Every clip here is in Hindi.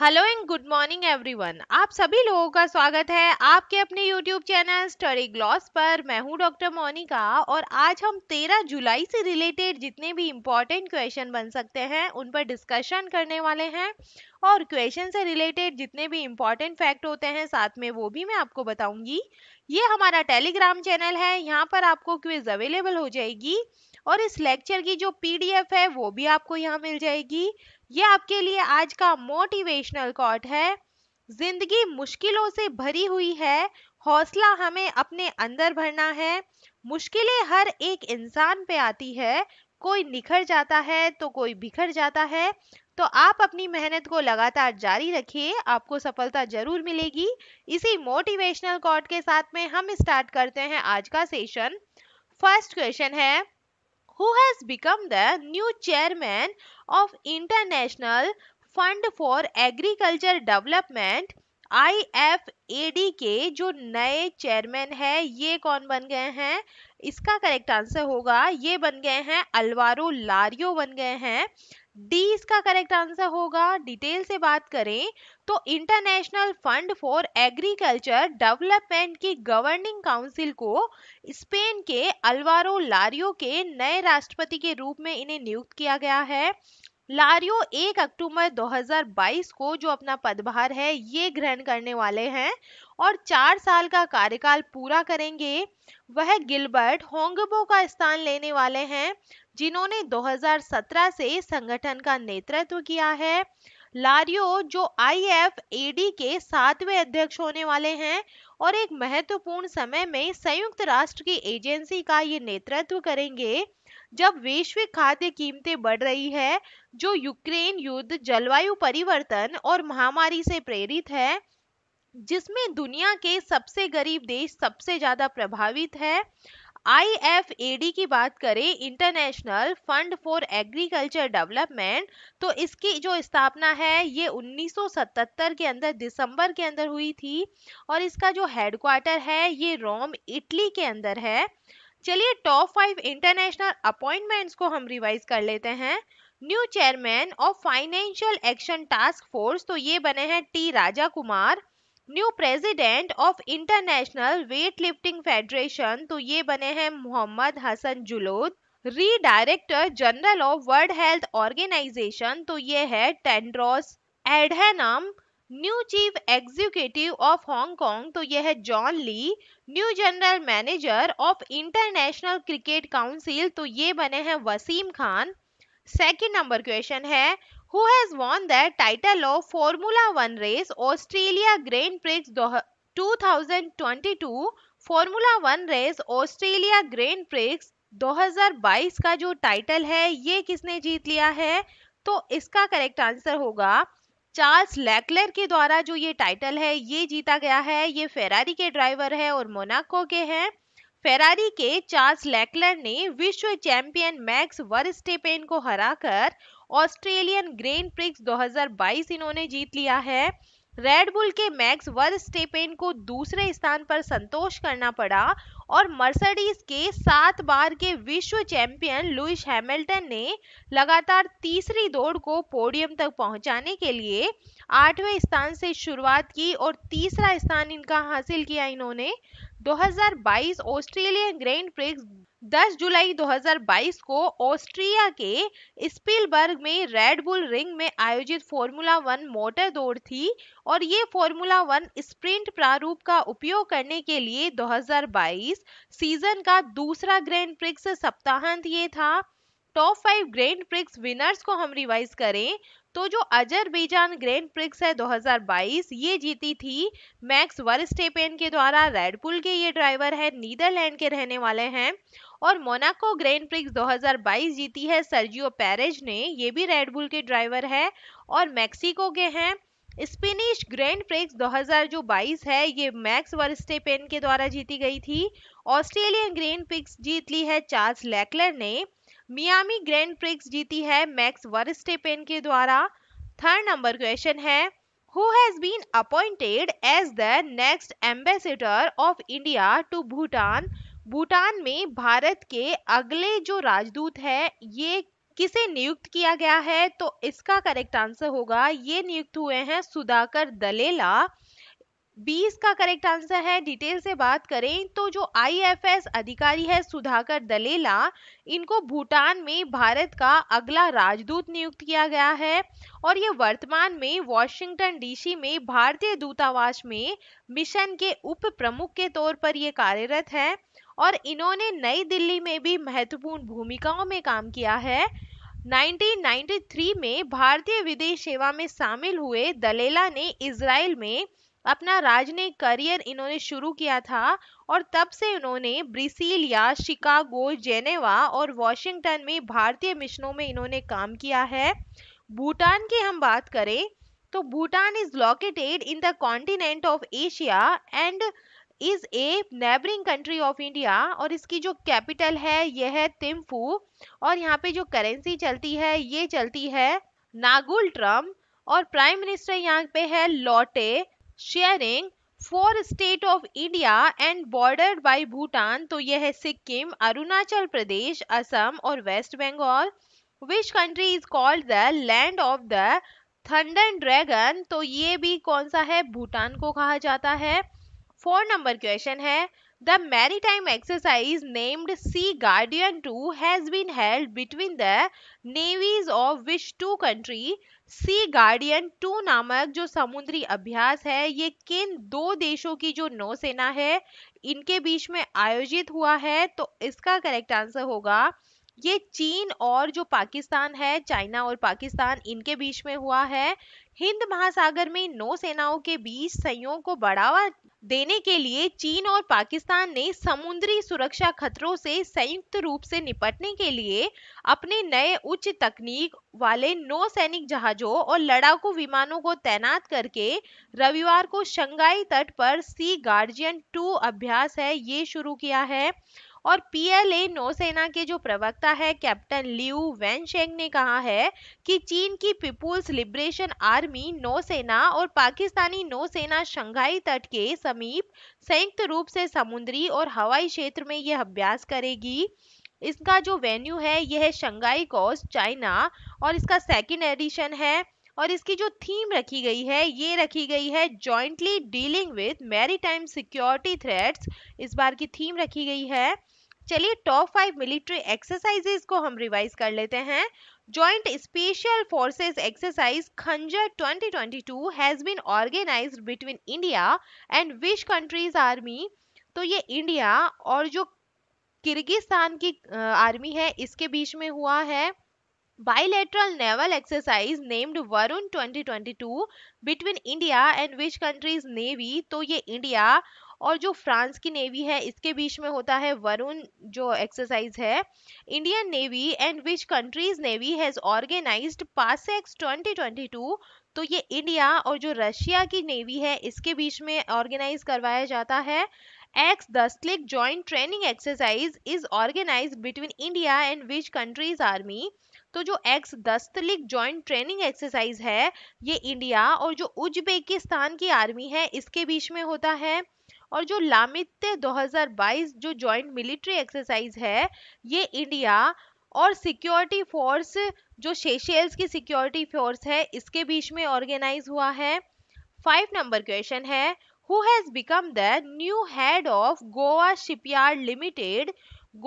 Hello and good morning everyone आप सभी लोगों का स्वागत है आपके अपने यूट्यूब चैनल स्टडी ग्लॉस पर मैं हूं डॉक्टर मोनिका और आज हम 13 जुलाई से रिलेटेड जितने भी इम्पॉर्टेंट क्वेश्चन बन सकते हैं उन पर डिस्कशन करने वाले हैं और क्वेश्चन से रिलेटेड जितने भी इम्पॉर्टेंट फैक्ट होते हैं साथ में वो भी मैं आपको बताऊँगी ये हमारा टेलीग्राम चैनल है यहाँ पर आपको क्विज अवेलेबल हो जाएगी और इस लेक्चर की जो पी है वो भी आपको यहाँ मिल जाएगी ये आपके लिए आज का मोटिवेशनल कॉट है जिंदगी मुश्किलों से भरी हुई है हौसला हमें अपने अंदर भरना है मुश्किलें हर एक इंसान पे आती है कोई निखर जाता है तो कोई बिखर जाता है तो आप अपनी मेहनत को लगातार जारी रखिए आपको सफलता जरूर मिलेगी इसी मोटिवेशनल कॉट के साथ में हम स्टार्ट करते हैं आज का सेशन फर्स्ट क्वेश्चन है who has become the new chairman of International fund for agriculture development I F A D के जो नए चेयरमैन है ये कौन बन गए हैं इसका करेक्ट आंसर होगा ये बन गए हैं अलवारो लारियो बन गए हैं डी इसका करेक्ट आंसर होगा डिटेल से बात करें तो international fund for agriculture development की गवर्निंग काउंसिल को स्पेन के अलवारो लारियो के नए राष्ट्रपति के रूप में इन्हें नियुक्त किया गया है लारियो 1 अक्टूबर 2022 को जो अपना पदभार है ये ग्रहण करने वाले हैं और चार साल का कार्यकाल पूरा करेंगे वह गिलबर्ट होंगबो का स्थान लेने वाले हैं जिन्होंने 2017 से इस संगठन का नेतृत्व किया है लारियो जो आईएफएडी के सातवें अध्यक्ष होने वाले हैं और एक महत्वपूर्ण समय में संयुक्त राष्ट्र की एजेंसी का ये नेतृत्व करेंगे जब वैश्विक खाद्य कीमतें बढ़ रही है जो यूक्रेन युद्ध जलवायु परिवर्तन और महामारी से प्रेरित है जिसमें दुनिया के सबसे गरीब देश सबसे ज्यादा प्रभावित है आईएफएडी की बात करें international fund for agriculture development तो इसकी जो स्थापना है ये 1977 के अंदर दिसंबर के अंदर हुई थी और इसका जो हेडक्वार्टर है ये रोम इटली के अंदर है चलिए टॉप फाइव इंटरनेशनल अपॉइंटमेंट्स को हम रिवाइज कर लेते हैं new chairman of financial action task force तो ये बने हैं T Raja Kumar new president of international weightlifting federation तो ये बने हैं Mohammed Hasan Jalood re director general of world health organization तो ये है Tedros Adhanom new chief executive of Hong Kong तो यह है John Lee new general manager of international cricket council तो ये बने हैं Wasim Khan second number question है who has won the title of Formula 1 race Australia Grand Prix 2022 formula one race Australia grand prix 2022 का जो टाइटल है ये किसने जीत लिया है तो इसका करेक्ट आंसर होगा चार्ल्स लैकलर के द्वारा जो ये टाइटल है ये जीता गया है ये फेरारी के ड्राइवर है और मोनाको के हैं फेरारी के चार्ल्स लैकलर ने विश्व चैंपियन मैक्स वर्स्टेपेन को हराकर ऑस्ट्रेलियन ग्रेन प्रिक्स 2022 इन्होंने जीत लिया है रेडबुल के मैक्स वर्स्टेपेन को दूसरे स्थान पर संतोष करना पड़ा और मर्सडीज के सात बार के विश्व चैंपियन लुइस हैमिल्टन ने लगातार तीसरी दौड़ को पोडियम तक पहुंचाने के लिए आठवें स्थान से शुरुआत की और तीसरा स्थान इनका हासिल किया इन्होंने 2022 ऑस्ट्रेलियन ग्रैंड प्रिक्स 10 जुलाई 2022 को ऑस्ट्रिया के स्पीलबर्ग में रेडबुल रिंग में आयोजित फॉर्मूला वन मोटर दौड़ थी और ये फॉर्मूला वन स्प्रिंट प्रारूप का उपयोग करने के लिए 2022 सीजन का दूसरा ग्रैंड प्रिक्स सप्ताहांत ये था top five grand prix winners को हम रिवाइज करें तो जो अजरबैजान ग्रैंड प्रिक्स है 2022 ये जीती थी मैक्स वर्स्टेपेन के द्वारा रेडपुल के ये ड्राइवर है नीदरलैंड के रहने वाले हैं और मोनाको ग्रैंड प्रिक्स 2022 जीती है सर्जियो पेरेज ने ये भी रेडबुल के ड्राइवर है और मैक्सिको के हैं स्पेनिश ग्रैंड प्रिक्स 2022 जो है ये मैक्स वर्स्टेपेन के द्वारा जीती गई थी ऑस्ट्रेलियन ग्रैंड प्रिक्स जीत ली है चार्ल्स लैकलर ने मियामी ग्रैंड प्रिक्स जीती है मैक्स वर्स्टेपेन के द्वारा थर्ड नंबर क्वेश्चन है who has been appointed as the next ambassador of India to Bhutan Bhutan में भारत के अगले जो राजदूत है ये किसे नियुक्त किया गया है तो इसका करेक्ट आंसर होगा ये नियुक्त हुए हैं सुधाकर दलेला बीस का करेक्ट आंसर है डिटेल से बात करें तो जो आईएफएस अधिकारी है सुधाकर दलेला इनको भूटान में भारत का अगला राजदूत नियुक्त किया गया है और ये वर्तमान में वॉशिंगटन डीसी में भारतीय दूतावास में मिशन के उप प्रमुख के तौर पर ये कार्यरत हैं और इन्होंने नई दिल्ली में भी महत्वपूर्ण भूमिकाओं में काम किया है 1993 में भारतीय विदेश सेवा में शामिल हुए दलेला ने इसराइल में अपना राजनयिक करियर इन्होंने शुरू किया था और तब से इन्होंने ब्रिसिलिया शिकागो जेनेवा और वॉशिंगटन में भारतीय मिशनों में इन्होंने काम किया है भूटान की हम बात करें तो Bhutan is located in the continent of Asia and is a neighbouring country of India और इसकी जो कैपिटल है यह है थिम्फू और यहाँ पे जो करेंसी चलती है ये चलती है नागुल ट्रम और प्राइम मिनिस्टर यहाँ पे है Lotay Tshering four state of India and border by Bhutan तो यह है सिक्किम अरुणाचल प्रदेश असम और West Bengal which country is called the land of the thunder dragon तो ये भी कौन सा है भूटान को कहा जाता है फोर नंबर क्वेश्चन है the maritime exercise named sea guardian two has been held between the navies of which two country sea guardian two नामक जो समुद्री अभ्यास है ये किन दो देशों की जो नौसेना है इनके बीच में आयोजित हुआ है तो इसका करेक्ट आंसर होगा ये चीन और जो पाकिस्तान है चाइना और पाकिस्तान इनके बीच में हुआ है हिंद महासागर में नौसेनाओं के बीच संयोग को बढ़ावा देने के लिए चीन और पाकिस्तान ने समुद्री सुरक्षा खतरों से संयुक्त रूप से निपटने के लिए अपने नए उच्च तकनीक वाले नौ सैनिक जहाजों और लड़ाकू विमानों को तैनात करके रविवार को शंघाई तट पर सी गार्जियन टू अभ्यास है ये शुरू किया है और पीएलए नौसेना के जो प्रवक्ता है कैप्टन लियू वेनशेंग ने कहा है कि चीन की पीपुल्स लिबरेशन आर्मी नौसेना और पाकिस्तानी नौसेना शंघाई तट के समीप संयुक्त रूप से समुद्री और हवाई क्षेत्र में यह अभ्यास करेगी इसका जो वेन्यू है यह है शंघाई कॉस्ट चाइना और इसका सेकेंड एडिशन है और इसकी जो थीम रखी गई है ये रखी गई है jointly dealing with maritime security threats इस बार की थीम रखी गई है चलिए टॉप फाइव मिलिट्री एक्सरसाइजेस को हम रिवाइज कर लेते हैं joint special forces exercise Khanjar 2022 has been organise between India and which countries army तो ये इंडिया और जो किर्गिस्तान की आर्मी है इसके बीच में हुआ है bilateral naval exercise named Varuna 2022 between India and which countries navy तो ये इंडिया और जो फ्रांस की नेवी है इसके बीच में होता है वरुण जो एक्सरसाइज है Indian navy and which countries navy has organise PASSEX 2022 तो ये इंडिया और जो रशिया की नेवी है इसके बीच में ऑर्गेनाइज करवाया जाता है ex Dustlik joint training exercise is organise between India and which countries army तो जो ex Dustlik joint training exercise है ये इंडिया और जो उज्बेकिस्तान की आर्मी है इसके बीच में होता है और जो लामित्य 2022 जो जॉइंट मिलिट्री एक्सरसाइज है ये इंडिया और सिक्योरिटी फोर्स जो शेशेल्स की सिक्योरिटी फोर्स है इसके बीच में ऑर्गेनाइज हुआ है फाइव नंबर क्वेश्चन है who has become the new head of Goa Shipyard limited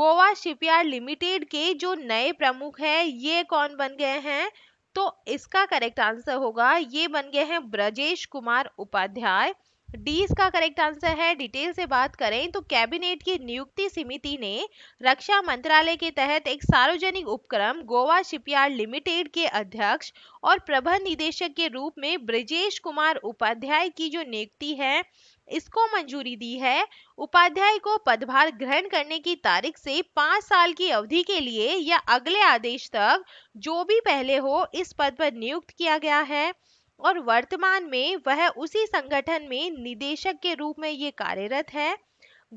Goa shipyard limited के जो नए प्रमुख हैं ये कौन बन गए हैं तो इसका करेक्ट आंसर होगा ये बन गए हैं ब्रजेश कुमार उपाध्याय डी इसका करेक्ट आंसर है डिटेल से बात करें तो कैबिनेट की नियुक्ति समिति ने रक्षा मंत्रालय के तहत एक सार्वजनिक उपक्रम गोवा शिपयार्ड लिमिटेड के अध्यक्ष और प्रबंध निदेशक के रूप में ब्रजेश कुमार उपाध्याय की जो नियुक्ति है इसको मंजूरी दी है उपाध्याय को पदभार ग्रहण करने की तारीख से पांच साल की अवधि के लिए या अगले आदेश तक जो भी पहले हो इस पद पर नियुक्त किया गया है और वर्तमान में वह उसी संगठन में निदेशक के रूप में ये कार्यरत है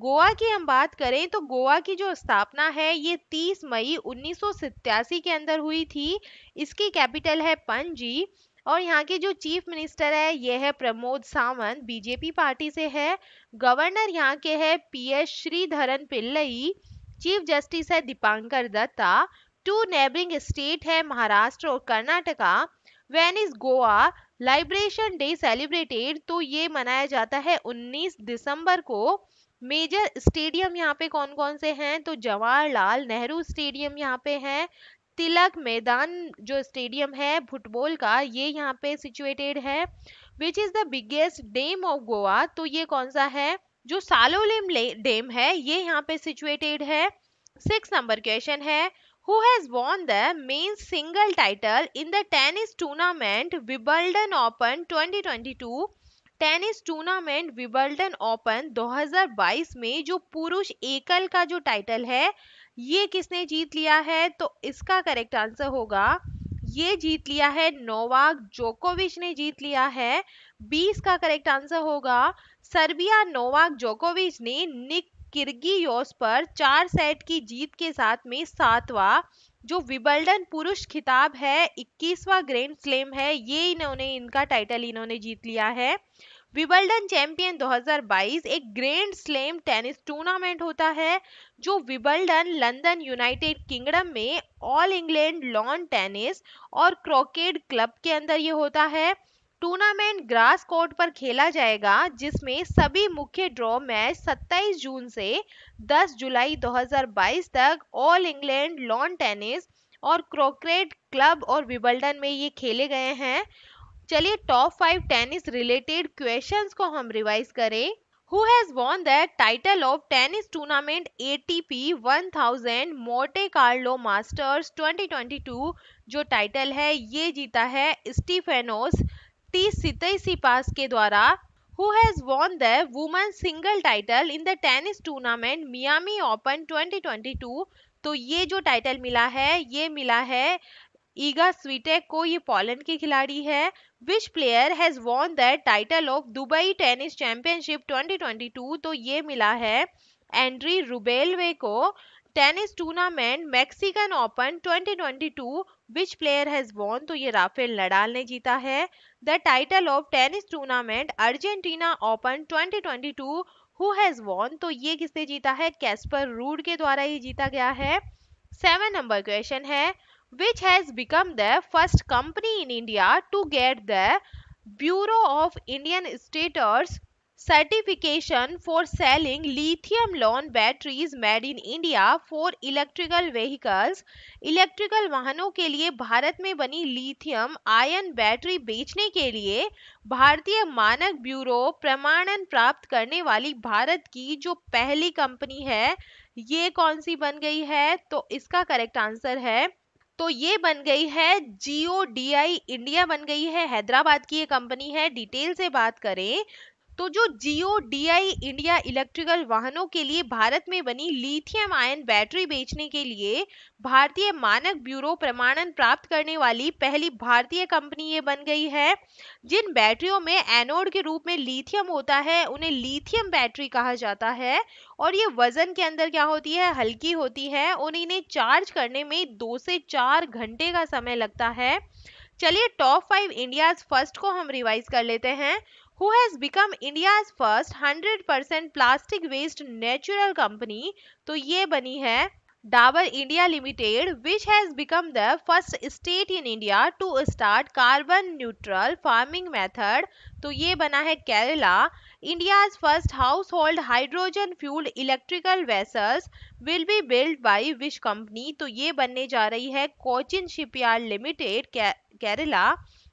गोवा की हम बात करें तो गोवा की जो स्थापना है ये 30 मई उन्नीस के अंदर हुई थी इसकी कैपिटल है पणजी और यहाँ के जो चीफ मिनिस्टर है ये है प्रमोद सावंत बीजेपी पार्टी से है गवर्नर यहाँ के है P S Sreedharan Pillai chief justice है Dipankar Datta two neighbouring state है महाराष्ट्र और Karnataka when is Goa liberation day celebrated तो ये मनाया जाता है 19 दिसंबर को मेजर स्टेडियम यहाँ पे कौन कौन से हैं तो जवाहरलाल नेहरू स्टेडियम यहाँ पे है तिलक मैदान जो स्टेडियम है फुटबॉल का ये यहाँ पे सिचुएटेड है which is the biggest dam of Goa तो ये कौन सा है जो सालोलिम डेम है ये यहाँ पे सिचुएटेड है सिक्स नंबर क्वेश्चन है who has won the main single title in the tennis tournament Wimbledon Open 2022 tennis tournament Wimbledon open 2022 में जो पुरुष एकल का जो टाइटल है ये किसने जीत लिया है तो इसका करेक्ट आंसर होगा ये जीत लिया है नोवाक जोकोविच ने जीत लिया है 20 का करेक्ट आंसर होगा सर्बिया नोवाक जोकोविच ने निक किर्गियोस पर चार सेट की जीत के साथ में सातवां जो विबल्डन पुरुष खिताब है इक्कीसवा ग्रैंड स्लैम है ये इन्होंने इनका टाइटल इन्होंने जीत लिया है विबल्डन चैंपियन 2022 एक ग्रैंड स्लैम टेनिस टूर्नामेंट होता है जो विबल्डन लंदन यूनाइटेड किंगडम में ऑल इंग्लैंड लॉन टेनिस और क्रोकेट क्लब के अंदर ये होता है टूर्नामेंट ग्रास कोर्ट पर खेला जाएगा जिसमें सभी मुख्य ड्रॉ मैच 27 जून से 10 जुलाई 2022 तक ऑल इंग्लैंड लॉन टेनिस और क्रोक्रेट क्लब और विबल्डन में ये खेले गए हैं चलिए top five tennis related questions को हम रिवाइज करें who has won the title of tennis tournament ATP 1000 Monte Carlo Masters 2022 जो टाइटल है ये जीता है स्टीफेनोस T. पास के द्वारा who has won the women's single title in the tennis tournament Miami open 2022 तो ये जो टाइटल मिला है ये मिला है ईगा स्वीटेक को ये पोलैंड की खिलाड़ी है which player has won the title of Dubai tennis championship 2022 तो ये मिला है एंड्री रुबेलवे को tennis tournament Mexican open 2022 which player has won तो ये राफेल नडाल ने जीता है the title of tennis tournament Argentina open 2022 who has won तो ये किसने जीता है कैस्पर रूड के द्वारा ही जीता गया है सेवन नंबर क्वेश्चन है which has become the first company in India to get the bureau of Indian standards certification for selling lithium ion batteries made in India for electrical vehicles electrical वाहनों के लिए भारत में बनी लिथियम आयन बैटरी बेचने के लिए भारतीय मानक ब्यूरो प्रमाणन प्राप्त करने वाली भारत की जो पहली कंपनी है ये कौन सी बन गई है तो इसका करेक्ट आंसर है तो ये बन गई है जियो डी आई इंडिया बन गई है हैदराबाद की ये कंपनी है डिटेल से बात करें तो जो जियो आई इंडिया इलेक्ट्रिकल वाहनों के लिए भारत में बनी लिथियम आयन बैटरी बेचने के लिए भारतीय मानक ब्यूरो प्रमाणन प्राप्त करने वाली पहली भारतीय कंपनी ये बन गई है जिन बैटरियों में एनोड के रूप में लिथियम होता है उन्हें लिथियम बैटरी कहा जाता है और ये वजन के अंदर क्या होती है हल्की होती है और इन्हें चार्ज करने में दो से चार घंटे का समय लगता है चलिए टॉप फाइव इंडियाज फर्स्ट को हम रिवाइज कर लेते हैं who has become India's first 100% plastic waste natural company तो ये बनी है Dabur India limited which has become the first state in India to start carbon neutral farming method तो ये बना है केरला इंडिया फर्स्ट हाउस होल्ड hydrogen fuel electrical vessels will be build by which company तो ये बनने जा रही है Cochin shipyard limited Kerala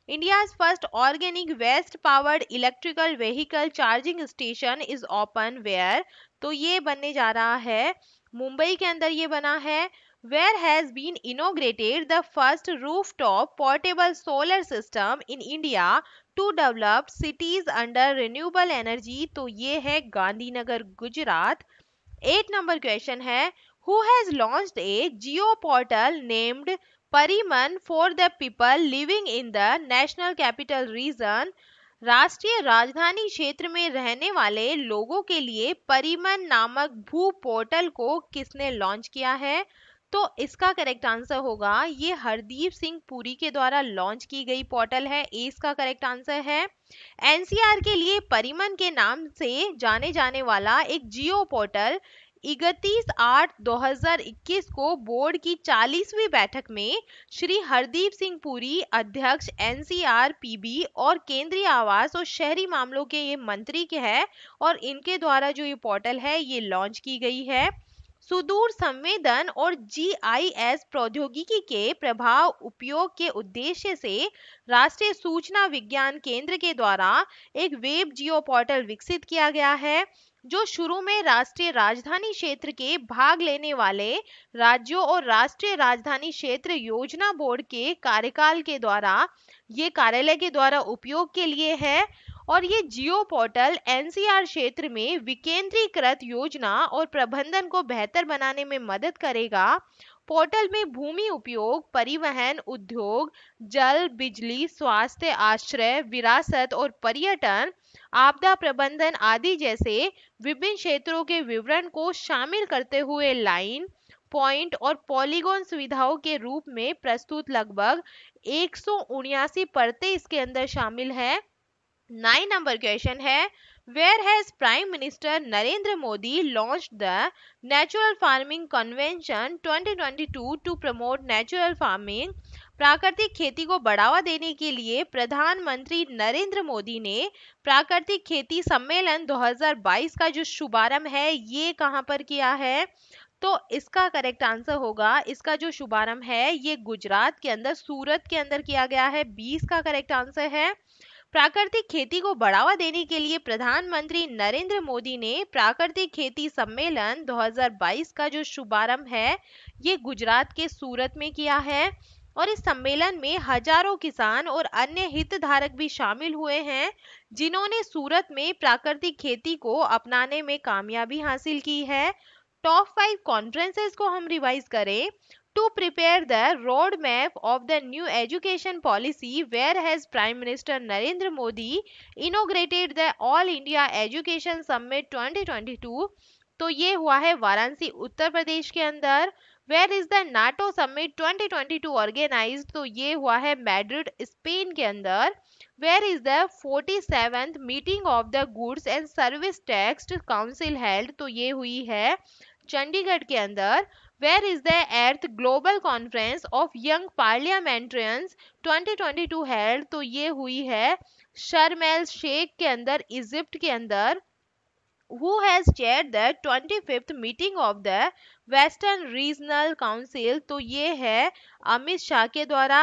India's first organic waste powered electrical vehicle charging station is open where तो ये बनने जा रहा है मुंबई के अंदर ये बना है where has been inaugurated the first rooftop portable solar system in India to develop cities under renewable energy तो ये है Gandhinagar Gujarat eight number question है who has launched a geo portal named Pariman for the people living in the national capital region राष्ट्रीय राजधानी क्षेत्र में रहने वाले लोगों के लिए परिमन नामक भू पोर्टल को किसने लॉन्च किया है तो इसका करेक्ट आंसर होगा ये हरदीप सिंह पुरी के द्वारा लॉन्च की गई पोर्टल है ए इसका करेक्ट आंसर है एनसीआर के लिए परिमन के नाम से जाने जाने वाला एक जियो पोर्टल इकतीस आठ 2021 को बोर्ड की 40वीं बैठक में श्री हरदीप सिंह पुरी अध्यक्ष एनसीआरपीबी और केंद्रीय आवास और शहरी मामलों के ये मंत्री के हैं और इनके द्वारा जो ये पोर्टल है ये लॉन्च की गई है सुदूर संवेदन और जीआईएस प्रौद्योगिकी के प्रभाव उपयोग के उद्देश्य से राष्ट्रीय सूचना विज्ञान केंद्र के द्वारा एक वेब जियो पोर्टल विकसित किया गया है जो शुरू में राष्ट्रीय राजधानी क्षेत्र के भाग लेने वाले राज्यों और राष्ट्रीय राजधानी क्षेत्र योजना बोर्ड के कार्यकाल के द्वारा ये कार्यालय के द्वारा उपयोग के लिए है और ये जियो पोर्टल एनसीआर क्षेत्र में विकेंद्रीकृत योजना और प्रबंधन को बेहतर बनाने में मदद करेगा पोर्टल में भूमि उपयोग परिवहन उद्योग जल बिजली स्वास्थ्य आश्रय विरासत और पर्यटन आपदा प्रबंधन आदि जैसे विभिन्न क्षेत्रों के विवरण को शामिल करते हुए लाइन पॉइंट और पॉलीगोन सुविधाओं के रूप में प्रस्तुत लगभग एक परतें इसके अंदर शामिल है नाइन नंबर क्वेश्चन है where has Prime Minister Narendra Modi launched the Natural Farming Convention 2022 to promote natural farming प्राकृतिक खेती को बढ़ावा देने के लिए प्रधानमंत्री नरेंद्र मोदी ने प्राकृतिक खेती सम्मेलन 2022 का जो शुभारंभ है ये कहाँ पर किया है तो इसका करेक्ट आंसर होगा इसका जो शुभारंभ है ये गुजरात के अंदर सूरत के अंदर किया गया है 20 का करेक्ट आंसर है प्राकृतिक खेती को बढ़ावा देने के लिए प्रधानमंत्री नरेंद्र मोदी ने प्राकृतिक खेती सम्मेलन 2022 का जो शुभारंभ है ये गुजरात के सूरत में किया है और इस सम्मेलन में हजारों किसान और अन्य हितधारक भी शामिल हुए हैं जिन्होंने सूरत में प्राकृतिक खेती को अपनाने में कामयाबी हासिल की है टॉप फाइव कॉन्फ्रेंसेस को हम रिवाइज करें to prepare the roadmap of the new education policy whereas prime minister narendra modi inaugurated the all india education summit 2022 तो ये हुआ है वाराणसी उत्तर प्रदेश के अंदर where is the NATO summit 2022 organise तो ये हुआ है मैड्रिड स्पेन के अंदर where is the forty seventh meeting of the goods and service tax council held तो ये हुई है चंडीगढ़ के अंदर where is the eighth global conference of young parliamentarians 2022 held तो ये हुई है शर्म एल शेख के अंदर इजिप्ट के अंदर who has chaired the 25th meeting of the Western Regional Council तो ये है अमित शाह के द्वारा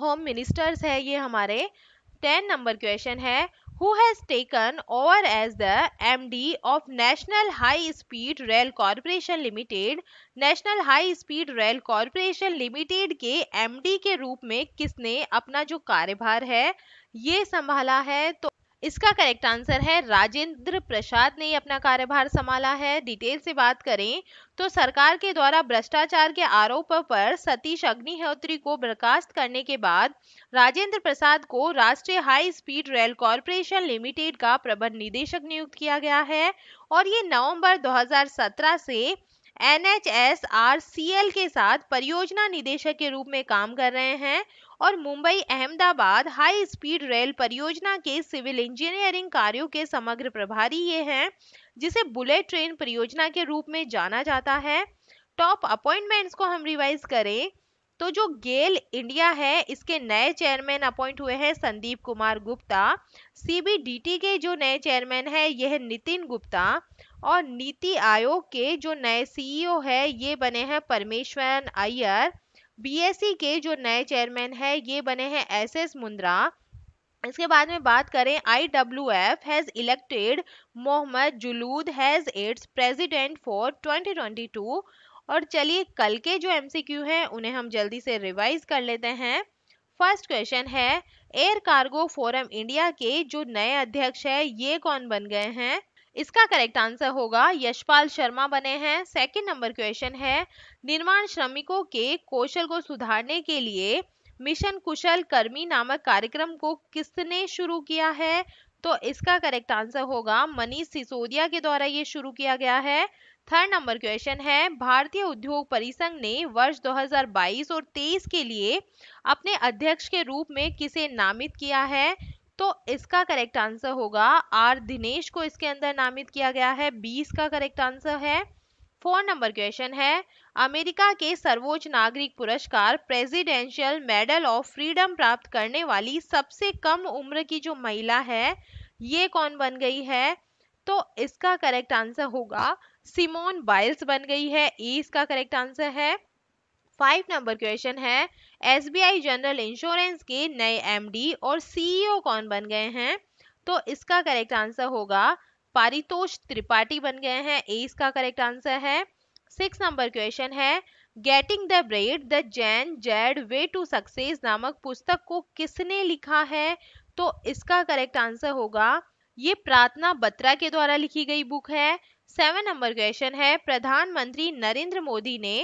होम मिनिस्टर्स है ये हमारे टेन नंबर क्वेश्चन है who has taken over as the MD of National High Speed Rail Corporation Limited. National High Speed Rail Corporation Limited के MD के रूप में किसने अपना जो कार्यभार है ये संभाला है तो इसका करेक्ट आंसर है राजेंद्र प्रसाद ने अपना कार्यभार संभाला है डिटेल से बात करें तो सरकार के द्वारा भ्रष्टाचार के आरोप पर सतीश अग्निहोत्री को बर्खास्त करने के बाद राजेंद्र प्रसाद को राष्ट्रीय high speed rail corporation limited का प्रबंध निदेशक नियुक्त किया गया है और ये नवम्बर दो से एन के साथ परियोजना निदेशक के रूप में काम कर रहे हैं और Mumbai Ahmedabad high speed rail परियोजना के सिविल इंजीनियरिंग कार्यों के समग्र प्रभारी ये हैं जिसे बुलेट ट्रेन परियोजना के रूप में जाना जाता है टॉप अपॉइंटमेंट्स को हम रिवाइज करें तो जो गेल इंडिया है इसके नए चेयरमैन अपॉइंट हुए हैं संदीप कुमार गुप्ता सीबीडीटी के जो नए चेयरमैन है यह नितिन गुप्ता और नीति आयोग के जो नए सीईओ है ये बने हैं परमेश्वरन अय्यर बीएससी e के जो नए चेयरमैन है ये बने हैं एस एस मुंद्रा इसके बाद में बात करें I W F has elected Mohammed Jaloud has its president for 2022 और चलिए कल के जो एम हैं उन्हें हम जल्दी से रिवाइज कर लेते हैं फर्स्ट क्वेश्चन है एयर कार्गो फोरम इंडिया के जो नए अध्यक्ष है ये कौन बन गए हैं इसका करेक्ट आंसर होगा यशपाल शर्मा बने हैं सेकंड नंबर क्वेश्चन है निर्माण श्रमिकों के कौशल को सुधारने के लिए मिशन कुशल कर्मी नामक कार्यक्रम को किसने शुरू किया है तो इसका करेक्ट आंसर होगा मनीष सिसोदिया के द्वारा ये शुरू किया गया है थर्ड नंबर क्वेश्चन है भारतीय उद्योग परिसंघ ने वर्ष 2022 और 23 के लिए अपने अध्यक्ष के रूप में किसे नामित किया है तो इसका करेक्ट आंसर होगा आर दिनेश को इसके अंदर नामित किया गया है बीस का करेक्ट आंसर है फोर नंबर क्वेश्चन है अमेरिका के सर्वोच्च नागरिक पुरस्कार प्रेसिडेंशियल मेडल ऑफ फ्रीडम प्राप्त करने वाली सबसे कम उम्र की जो महिला है ये कौन बन गई है तो इसका करेक्ट आंसर होगा सिमोन बाइल्स बन गई है ए इसका करेक्ट आंसर है फाइव नंबर क्वेश्चन है एसबीआई जनरल इंश्योरेंस के नए एमडी और सीईओ e कौन बन गए हैं तो इसका करेक्ट आंसर होगा पारितोष त्रिपाठी बन गए हैं ए इसका करेक्ट आंसर है सिक्स नंबर क्वेश्चन है getting the bread the gen Z way to success नामक पुस्तक को किसने लिखा है तो इसका करेक्ट आंसर होगा ये प्रार्थना बत्रा के द्वारा लिखी गई बुक है सेवन नंबर क्वेश्चन है प्रधानमंत्री नरेंद्र मोदी ने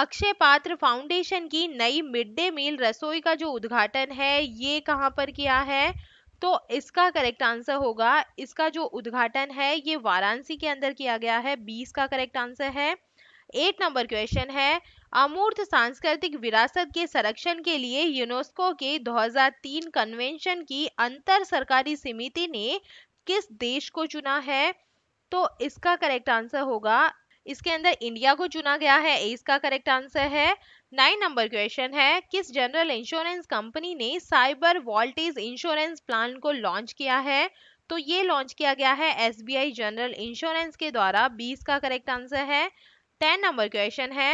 अक्षय पात्र फाउंडेशन की नई मिड डे मील रसोई का जो उद्घाटन है ये कहाँ पर किया है तो इसका करेक्ट आंसर होगा इसका जो उद्घाटन है ये वाराणसी के अंदर किया गया है बीस का करेक्ट आंसर है एट नंबर क्वेश्चन है अमूर्त सांस्कृतिक विरासत के संरक्षण के लिए यूनेस्को के 2003 कन्वेंशन की अंतर सरकारी समिति ने किस देश को चुना है तो इसका करेक्ट आंसर होगा इसके अंदर इंडिया को चुना गया है इसका करेक्ट आंसर है नाइन नंबर क्वेश्चन है किस जनरल इंश्योरेंस कंपनी ने साइबर वोल्टेज इंश्योरेंस प्लान को लॉन्च किया है तो ये लॉन्च किया गया है एस जनरल इंश्योरेंस के द्वारा बीस का करेक्ट आंसर है टेन नंबर क्वेश्चन है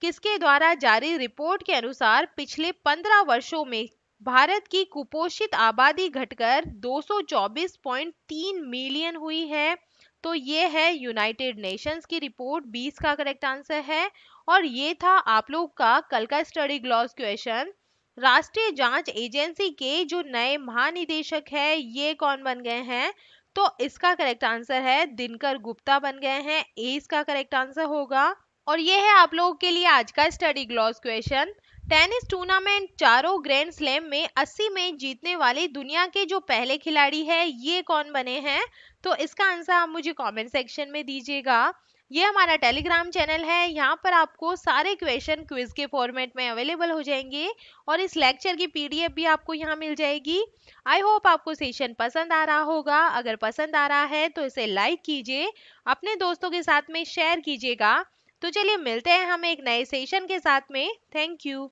किसके द्वारा जारी रिपोर्ट के अनुसार पिछले पंद्रह वर्षों में भारत की कुपोषित आबादी घटकर 224.3 मिलियन हुई है तो ये है यूनाइटेड नेशंस की रिपोर्ट 20 का करेक्ट आंसर है और ये था आप लोग का कल का स्टडी ग्लॉस क्वेश्चन राष्ट्रीय जांच एजेंसी के जो नए महानिदेशक है ये कौन बन गए हैं तो इसका करेक्ट आंसर है दिनकर गुप्ता बन गए हैं ए इसका करेक्ट आंसर होगा और ये है आप लोगों के लिए आज का study gloss question tennis tournament चारों ग्रैंड स्लैम में 80 में जीतने वाले दुनिया के जो पहले खिलाड़ी है ये कौन बने हैं तो इसका आंसर आप मुझे कमेंट सेक्शन में दीजिएगा ये हमारा टेलीग्राम चैनल है यहाँ पर आपको सारे क्वेश्चन क्विज के फॉर्मेट में अवेलेबल हो जाएंगे और इस लेक्चर की पीडीएफ भी आपको यहाँ मिल जाएगी आई होप आपको सेशन पसंद आ रहा होगा अगर पसंद आ रहा है तो इसे लाइक कीजिए अपने दोस्तों के साथ में शेयर कीजिएगा तो चलिए मिलते हैं हम एक नए सेशन के साथ में थैंक यू